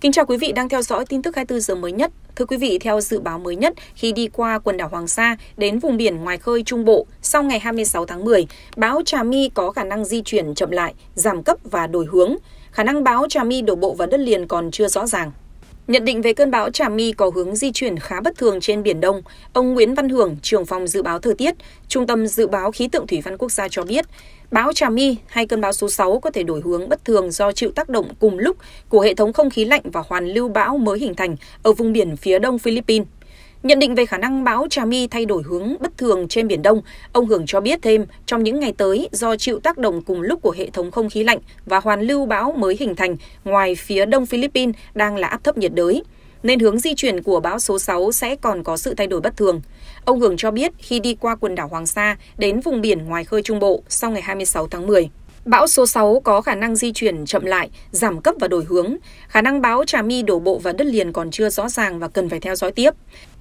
Kính chào quý vị đang theo dõi tin tức 24 giờ mới nhất. Thưa quý vị, theo dự báo mới nhất, khi đi qua quần đảo Hoàng Sa đến vùng biển ngoài khơi Trung Bộ, sau ngày 26 tháng 10, bão Trà Mi có khả năng di chuyển chậm lại, giảm cấp và đổi hướng. Khả năng bão Trà Mi đổ bộ vào đất liền còn chưa rõ ràng. Nhận định về cơn bão Trà My có hướng di chuyển khá bất thường trên Biển Đông, ông Nguyễn Văn Hưởng, trưởng phòng dự báo thời tiết, Trung tâm Dự báo Khí tượng Thủy văn Quốc gia cho biết, bão Trà My hay cơn bão số 6 có thể đổi hướng bất thường do chịu tác động cùng lúc của hệ thống không khí lạnh và hoàn lưu bão mới hình thành ở vùng biển phía đông Philippines. Nhận định về khả năng bão Trà My thay đổi hướng bất thường trên Biển Đông, ông Hưởng cho biết thêm trong những ngày tới do chịu tác động cùng lúc của hệ thống không khí lạnh và hoàn lưu bão mới hình thành ngoài phía đông Philippines đang là áp thấp nhiệt đới nên hướng di chuyển của bão số 6 sẽ còn có sự thay đổi bất thường. Ông Hưởng cho biết khi đi qua quần đảo Hoàng Sa đến vùng biển ngoài khơi Trung Bộ sau ngày 26 tháng 10. Bão số 6 có khả năng di chuyển chậm lại, giảm cấp và đổi hướng. Khả năng bão Trà My đổ bộ vào đất liền còn chưa rõ ràng và cần phải theo dõi tiếp.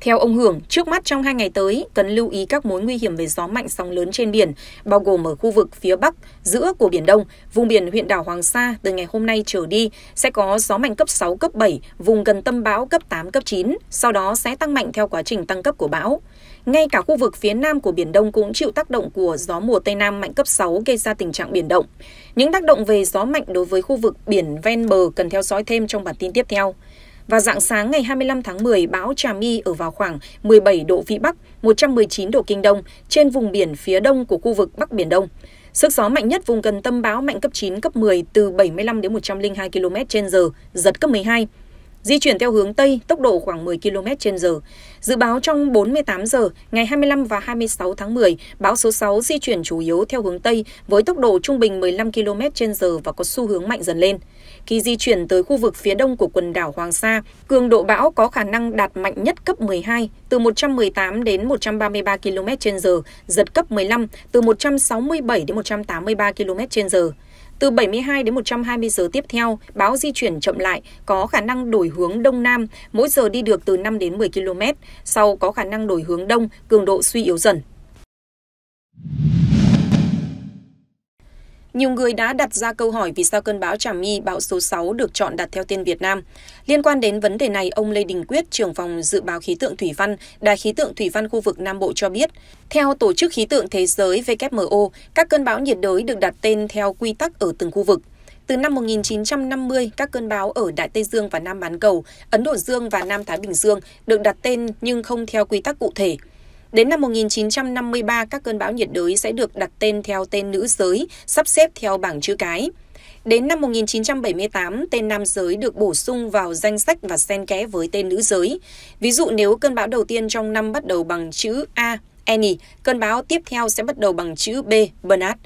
Theo ông Hưởng, trước mắt trong hai ngày tới, cần lưu ý các mối nguy hiểm về gió mạnh sóng lớn trên biển, bao gồm ở khu vực phía Bắc, giữa của Biển Đông, vùng biển huyện đảo Hoàng Sa từ ngày hôm nay trở đi sẽ có gió mạnh cấp 6, cấp 7, vùng gần tâm bão cấp 8, cấp 9, sau đó sẽ tăng mạnh theo quá trình tăng cấp của bão. Ngay cả khu vực phía nam của Biển Đông cũng chịu tác động của gió mùa Tây Nam mạnh cấp 6 gây ra tình trạng biển động. Những tác động về gió mạnh đối với khu vực biển ven bờ cần theo dõi thêm trong bản tin tiếp theo. Và dạng sáng ngày 25 tháng 10, bão Trà My ở vào khoảng 17 độ Vĩ Bắc, 119 độ Kinh Đông, trên vùng biển phía đông của khu vực Bắc Biển Đông. Sức gió mạnh nhất vùng gần tâm bão mạnh cấp 9, cấp 10 từ 75 đến 102 km/h, giật cấp 12, di chuyển theo hướng Tây, tốc độ khoảng 10 km trên giờ. Dự báo trong 48 giờ, ngày 25 và 26 tháng 10, bão số 6 di chuyển chủ yếu theo hướng Tây với tốc độ trung bình 15 km trên giờ và có xu hướng mạnh dần lên. Khi di chuyển tới khu vực phía đông của quần đảo Hoàng Sa, cường độ bão có khả năng đạt mạnh nhất cấp 12, từ 118 đến 133 km trên giờ, giật cấp 15, từ 167 đến 183 km trên giờ. Từ 72 đến 120 giờ tiếp theo, bão di chuyển chậm lại, có khả năng đổi hướng đông nam, mỗi giờ đi được từ 5 đến 10 km, sau có khả năng đổi hướng đông, cường độ suy yếu dần. Nhiều người đã đặt ra câu hỏi vì sao cơn bão Trà My, bão số 6 được chọn đặt theo tên Việt Nam. Liên quan đến vấn đề này, ông Lê Đình Quyết, trưởng phòng dự báo khí tượng thủy văn, Đài khí tượng thủy văn khu vực Nam Bộ cho biết, theo Tổ chức Khí tượng Thế giới WMO, các cơn bão nhiệt đới được đặt tên theo quy tắc ở từng khu vực. Từ năm 1950, các cơn bão ở Đại Tây Dương và Nam Bán Cầu, Ấn Độ Dương và Nam Thái Bình Dương được đặt tên nhưng không theo quy tắc cụ thể. Đến năm 1953, các cơn bão nhiệt đới sẽ được đặt tên theo tên nữ giới, sắp xếp theo bảng chữ cái. Đến năm 1978, tên nam giới được bổ sung vào danh sách và xen kẽ với tên nữ giới. Ví dụ nếu cơn bão đầu tiên trong năm bắt đầu bằng chữ A, Annie, cơn bão tiếp theo sẽ bắt đầu bằng chữ B, Bernard.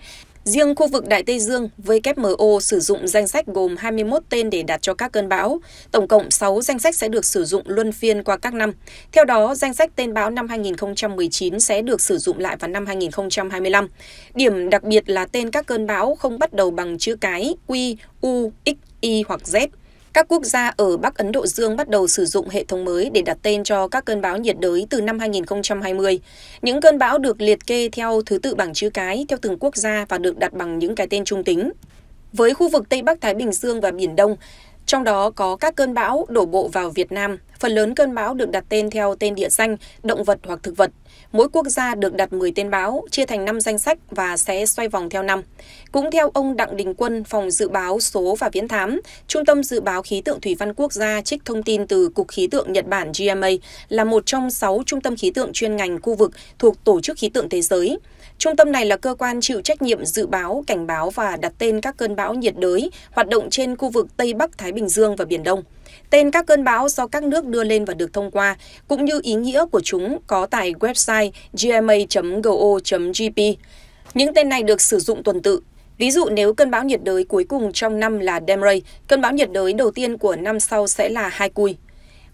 Riêng khu vực Đại Tây Dương, WMO sử dụng danh sách gồm 21 tên để đặt cho các cơn bão. Tổng cộng 6 danh sách sẽ được sử dụng luân phiên qua các năm. Theo đó, danh sách tên bão năm 2019 sẽ được sử dụng lại vào năm 2025. Điểm đặc biệt là tên các cơn bão không bắt đầu bằng chữ cái Q, U, X, Y hoặc Z các quốc gia ở Bắc Ấn Độ Dương bắt đầu sử dụng hệ thống mới để đặt tên cho các cơn bão nhiệt đới từ năm 2020. Những cơn bão được liệt kê theo thứ tự bảng chữ cái theo từng quốc gia và được đặt bằng những cái tên trung tính. Với khu vực Tây Bắc Thái Bình Dương và Biển Đông, trong đó có các cơn bão đổ bộ vào Việt Nam. Phần lớn cơn bão được đặt tên theo tên địa danh, động vật hoặc thực vật. Mỗi quốc gia được đặt 10 tên bão, chia thành 5 danh sách và sẽ xoay vòng theo năm. Cũng theo ông Đặng Đình Quân, Phòng Dự báo Số và Viễn Thám, Trung tâm Dự báo Khí tượng Thủy văn Quốc gia trích thông tin từ Cục Khí tượng Nhật Bản GMA là một trong 6 trung tâm khí tượng chuyên ngành khu vực thuộc Tổ chức Khí tượng Thế giới. Trung tâm này là cơ quan chịu trách nhiệm dự báo, cảnh báo và đặt tên các cơn bão nhiệt đới hoạt động trên khu vực Tây Bắc Thái Bình Dương và Biển Đông. Tên các cơn bão do các nước đưa lên và được thông qua, cũng như ý nghĩa của chúng có tại website gma.go.gp. Những tên này được sử dụng tuần tự. Ví dụ nếu cơn bão nhiệt đới cuối cùng trong năm là Demray, cơn bão nhiệt đới đầu tiên của năm sau sẽ là Hai Cui.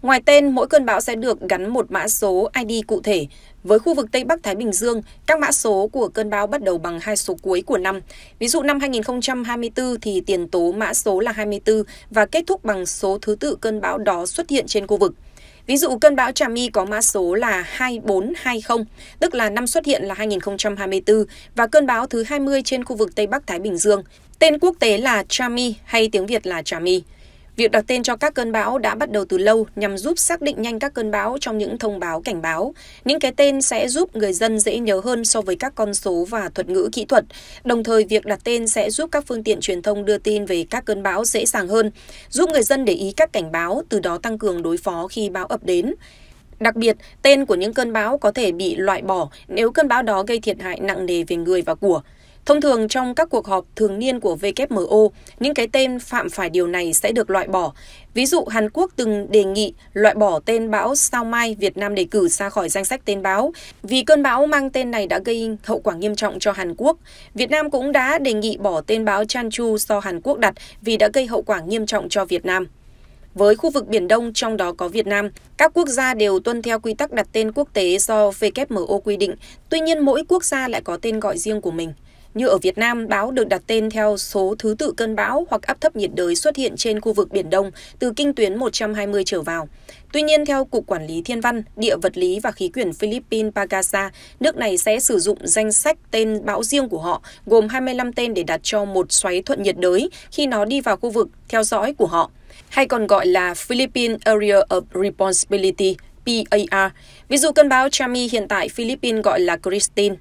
Ngoài tên, mỗi cơn bão sẽ được gắn một mã số ID cụ thể. Với khu vực Tây Bắc Thái Bình Dương, các mã số của cơn bão bắt đầu bằng hai số cuối của năm. Ví dụ năm 2024 thì tiền tố mã số là 24 và kết thúc bằng số thứ tự cơn bão đó xuất hiện trên khu vực. Ví dụ cơn bão Trà My có mã số là 2420, tức là năm xuất hiện là 2024 và cơn bão thứ 20 trên khu vực Tây Bắc Thái Bình Dương. Tên quốc tế là trà my hay tiếng Việt là trà my Việc đặt tên cho các cơn bão đã bắt đầu từ lâu nhằm giúp xác định nhanh các cơn bão trong những thông báo cảnh báo. Những cái tên sẽ giúp người dân dễ nhớ hơn so với các con số và thuật ngữ kỹ thuật. Đồng thời, việc đặt tên sẽ giúp các phương tiện truyền thông đưa tin về các cơn bão dễ dàng hơn, giúp người dân để ý các cảnh báo, từ đó tăng cường đối phó khi bão ập đến. Đặc biệt, tên của những cơn bão có thể bị loại bỏ nếu cơn bão đó gây thiệt hại nặng nề về người và của. Thông thường trong các cuộc họp thường niên của WMO, những cái tên phạm phải điều này sẽ được loại bỏ. Ví dụ Hàn Quốc từng đề nghị loại bỏ tên bão Sao Mai Việt Nam đề cử ra khỏi danh sách tên bão vì cơn bão mang tên này đã gây hậu quả nghiêm trọng cho Hàn Quốc. Việt Nam cũng đã đề nghị bỏ tên bão Chanchu do Hàn Quốc đặt vì đã gây hậu quả nghiêm trọng cho Việt Nam. Với khu vực Biển Đông, trong đó có Việt Nam, các quốc gia đều tuân theo quy tắc đặt tên quốc tế do WMO quy định, tuy nhiên mỗi quốc gia lại có tên gọi riêng của mình. Như ở Việt Nam, bão được đặt tên theo số thứ tự cơn bão hoặc áp thấp nhiệt đới xuất hiện trên khu vực Biển Đông từ kinh tuyến 120 trở vào. Tuy nhiên, theo Cục Quản lý Thiên văn, Địa vật lý và Khí quyển Philippines Pagasa, nước này sẽ sử dụng danh sách tên bão riêng của họ, gồm 25 tên để đặt cho một xoáy thuận nhiệt đới khi nó đi vào khu vực theo dõi của họ, hay còn gọi là Philippine Area of Responsibility, PAR. Ví dụ cơn bão Chami hiện tại Philippines gọi là Christine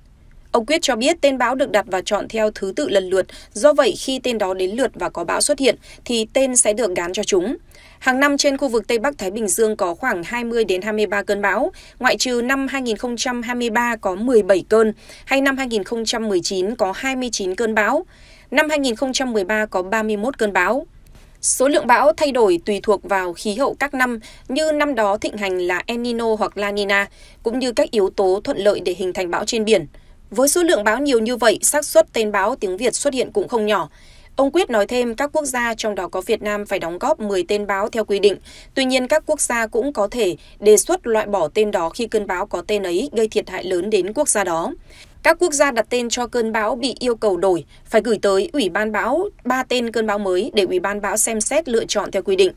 ông quyết cho biết tên bão được đặt và chọn theo thứ tự lần lượt do vậy khi tên đó đến lượt và có bão xuất hiện thì tên sẽ được gán cho chúng hàng năm trên khu vực tây bắc thái bình dương có khoảng 20 đến 23 cơn bão ngoại trừ năm 2023 có 17 cơn hay năm 2019 có 29 cơn bão năm 2013 có 31 cơn bão Số lượng bão thay đổi tùy thuộc vào khí hậu các năm, như năm đó thịnh hành là El Nino hoặc La Nina, cũng như các yếu tố thuận lợi để hình thành bão trên biển. Với số lượng báo nhiều như vậy, xác suất tên báo tiếng Việt xuất hiện cũng không nhỏ. Ông Quyết nói thêm các quốc gia trong đó có Việt Nam phải đóng góp 10 tên báo theo quy định. Tuy nhiên các quốc gia cũng có thể đề xuất loại bỏ tên đó khi cơn bão có tên ấy gây thiệt hại lớn đến quốc gia đó. Các quốc gia đặt tên cho cơn bão bị yêu cầu đổi phải gửi tới Ủy ban bão ba tên cơn bão mới để Ủy ban bão xem xét lựa chọn theo quy định.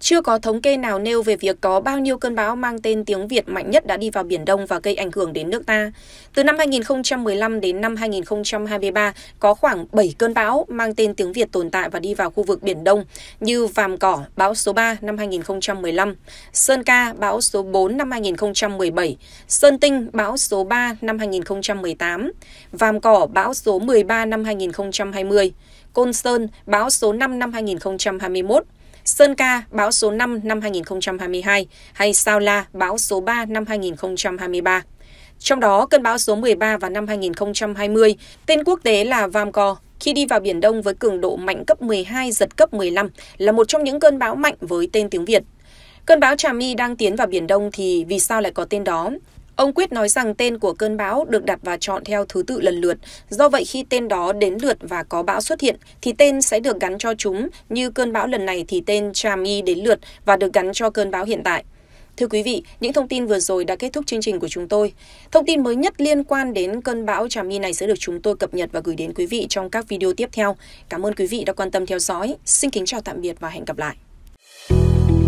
Chưa có thống kê nào nêu về việc có bao nhiêu cơn bão mang tên tiếng Việt mạnh nhất đã đi vào Biển Đông và gây ảnh hưởng đến nước ta. Từ năm 2015 đến năm 2023, có khoảng 7 cơn bão mang tên tiếng Việt tồn tại và đi vào khu vực Biển Đông như Vàm Cỏ, bão số 3 năm 2015, Sơn Ca, bão số 4 năm 2017, Sơn Tinh, bão số 3 năm 2018, Vàm Cỏ, bão số 13 năm 2020, Côn Sơn, bão số 5 năm 2021, Sơn Ca bão số năm năm 2022 hay Sao La bão số ba năm 2023. Trong đó, cơn bão số 13 vào năm 2020, tên quốc tế là Vamco, khi đi vào Biển Đông với cường độ mạnh cấp 12, giật cấp 15, là một trong những cơn bão mạnh với tên tiếng Việt. Cơn bão Trà My đang tiến vào Biển Đông thì vì sao lại có tên đó? Ông Quyết nói rằng tên của cơn bão được đặt và chọn theo thứ tự lần lượt, do vậy khi tên đó đến lượt và có bão xuất hiện thì tên sẽ được gắn cho chúng, như cơn bão lần này thì tên Chami đến lượt và được gắn cho cơn bão hiện tại. Thưa quý vị, những thông tin vừa rồi đã kết thúc chương trình của chúng tôi. Thông tin mới nhất liên quan đến cơn bão Trà My này sẽ được chúng tôi cập nhật và gửi đến quý vị trong các video tiếp theo. Cảm ơn quý vị đã quan tâm theo dõi. Xin kính chào tạm biệt và hẹn gặp lại.